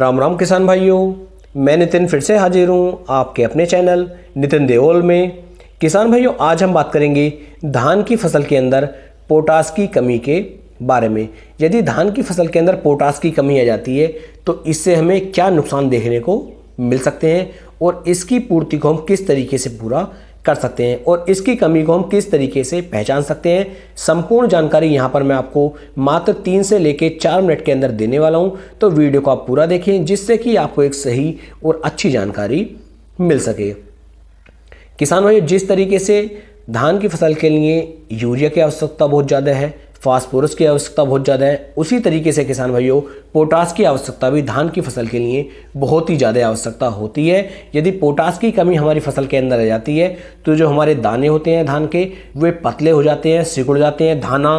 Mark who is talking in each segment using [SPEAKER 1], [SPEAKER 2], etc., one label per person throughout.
[SPEAKER 1] राम राम किसान भाइयों मैं नितिन फिर से हाजिर हूँ आपके अपने चैनल नितिन देओल में किसान भाइयों आज हम बात करेंगे धान की फसल के अंदर पोटास की कमी के बारे में यदि धान की फसल के अंदर पोटास की कमी आ जाती है तो इससे हमें क्या नुकसान देखने को मिल सकते हैं और इसकी पूर्ति को हम किस तरीके से पूरा कर सकते हैं और इसकी कमी को हम किस तरीके से पहचान सकते हैं संपूर्ण जानकारी यहाँ पर मैं आपको मात्र तीन से लेकर चार मिनट के अंदर देने वाला हूँ तो वीडियो को आप पूरा देखें जिससे कि आपको एक सही और अच्छी जानकारी मिल सके किसान भाई जिस तरीके से धान की फसल के लिए यूरिया की आवश्यकता बहुत ज़्यादा है फास्फोरस की आवश्यकता बहुत ज़्यादा है उसी तरीके से किसान भाइयों पोटास की आवश्यकता भी धान की फसल के लिए बहुत ही ज़्यादा आवश्यकता होती है यदि पोटास की कमी हमारी फसल के अंदर रह जाती है तो जो हमारे दाने होते हैं धान के वे पतले हो जाते हैं सिकुड़ जाते हैं धाना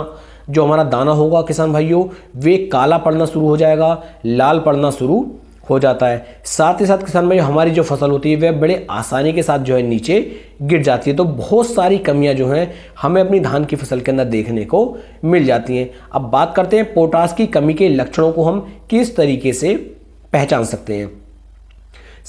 [SPEAKER 1] जो हमारा दाना होगा किसान भाइयों वे काला पड़ना शुरू हो जाएगा लाल पड़ना शुरू हो जाता है साथ ही साथ किसान भाई हमारी जो फसल होती है वह बड़े आसानी के साथ जो है नीचे गिर जाती है तो बहुत सारी कमियां जो हैं हमें अपनी धान की फसल के अंदर देखने को मिल जाती हैं अब बात करते हैं पोटास की कमी के लक्षणों को हम किस तरीके से पहचान सकते हैं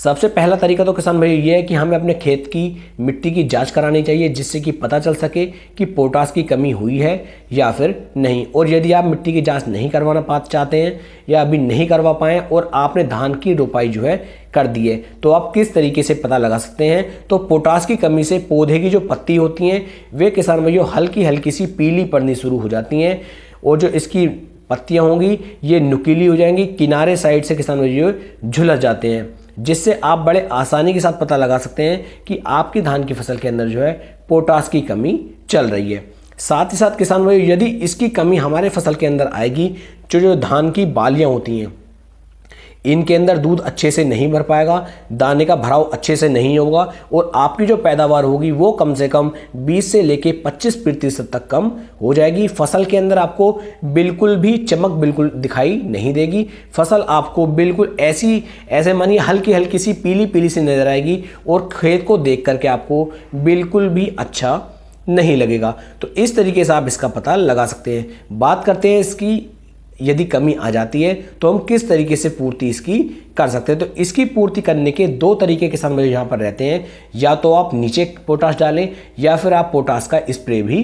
[SPEAKER 1] सबसे पहला तरीका तो किसान भाई ये है कि हमें अपने खेत की मिट्टी की जांच करानी चाहिए जिससे कि पता चल सके कि पोटास की कमी हुई है या फिर नहीं और यदि आप मिट्टी की जांच नहीं करवाना पा चाहते हैं या अभी नहीं करवा पाएँ और आपने धान की रोपाई जो है कर दी है तो आप किस तरीके से पता लगा सकते हैं तो पोटास की कमी से पौधे की जो पत्ती होती हैं वे किसान भाइयों हल्की हल्की सी पीली पड़नी शुरू हो जाती हैं और जो इसकी पत्तियाँ होंगी ये नुकीली हो जाएंगी किनारे साइड से किसान भाइयों झुलस जाते हैं जिससे आप बड़े आसानी के साथ पता लगा सकते हैं कि आपकी धान की फसल के अंदर जो है पोटास की कमी चल रही है साथ ही साथ किसान भाई यदि इसकी कमी हमारे फसल के अंदर आएगी जो जो धान की बालियाँ होती हैं इनके अंदर दूध अच्छे से नहीं भर पाएगा दाने का भराव अच्छे से नहीं होगा और आपकी जो पैदावार होगी वो कम से कम 20 से लेके 25 प्रतिशत तक कम हो जाएगी फसल के अंदर आपको बिल्कुल भी चमक बिल्कुल दिखाई नहीं देगी फसल आपको बिल्कुल ऐसी ऐसे मानिए हल्की हल्की सी पीली पीली सी नज़र आएगी और खेत को देख करके आपको बिल्कुल भी अच्छा नहीं लगेगा तो इस तरीके से आप इसका पता लगा सकते हैं बात करते हैं इसकी यदि कमी आ जाती है तो हम किस तरीके से पूर्ति इसकी कर सकते हैं तो इसकी पूर्ति करने के दो तरीके किसान मेरे यहाँ पर रहते हैं या तो आप नीचे पोटास डालें या फिर आप पोटास का स्प्रे भी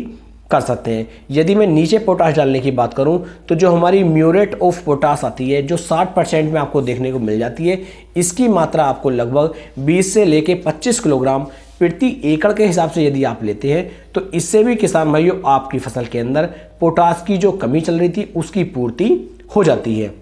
[SPEAKER 1] कर सकते हैं यदि मैं नीचे पोटास डालने की बात करूं तो जो हमारी म्यूरेट ऑफ पोटास आती है जो 60 परसेंट में आपको देखने को मिल जाती है इसकी मात्रा आपको लगभग 20 से लेके 25 किलोग्राम प्रति एकड़ के हिसाब से यदि आप लेते हैं तो इससे भी किसान भाइयों आपकी फसल के अंदर पोटास की जो कमी चल रही थी उसकी पूर्ति हो जाती है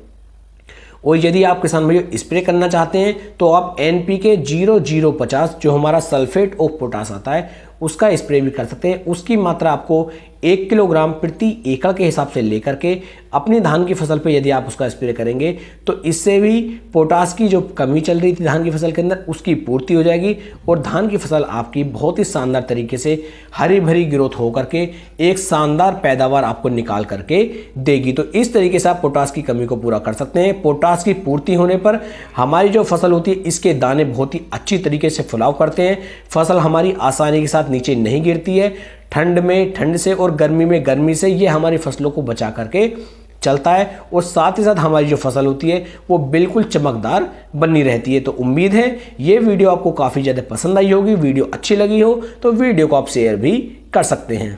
[SPEAKER 1] और यदि आप किसान भाइयों स्प्रे करना चाहते हैं तो आप N P K zero zero पचास जो हमारा सल्फेट ऑफ पोटास आता है उसका स्प्रे भी कर सकते हैं उसकी मात्रा आपको एक किलोग्राम प्रति एकड़ के हिसाब से लेकर के अपनी धान की फसल पे यदि आप उसका स्प्रे करेंगे तो इससे भी पोटास की जो कमी चल रही थी धान की फसल के अंदर उसकी पूर्ति हो जाएगी और धान की फसल आपकी बहुत ही शानदार तरीके से हरी भरी ग्रोथ हो करके एक शानदार पैदावार आपको निकाल करके देगी तो इस तरीके से आप पोटास की कमी को पूरा कर सकते हैं पोटास की पूर्ति होने पर हमारी जो फसल होती है इसके दाने बहुत ही अच्छी तरीके से फुलाव करते हैं फसल हमारी आसानी के साथ नीचे नहीं गिरती है ठंड में ठंड से और गर्मी में गर्मी से ये हमारी फसलों को बचा करके चलता है और साथ ही साथ हमारी जो फसल होती है वो बिल्कुल चमकदार बनी रहती है तो उम्मीद है ये वीडियो आपको काफ़ी ज़्यादा पसंद आई होगी वीडियो अच्छी लगी हो तो वीडियो को आप शेयर भी कर सकते हैं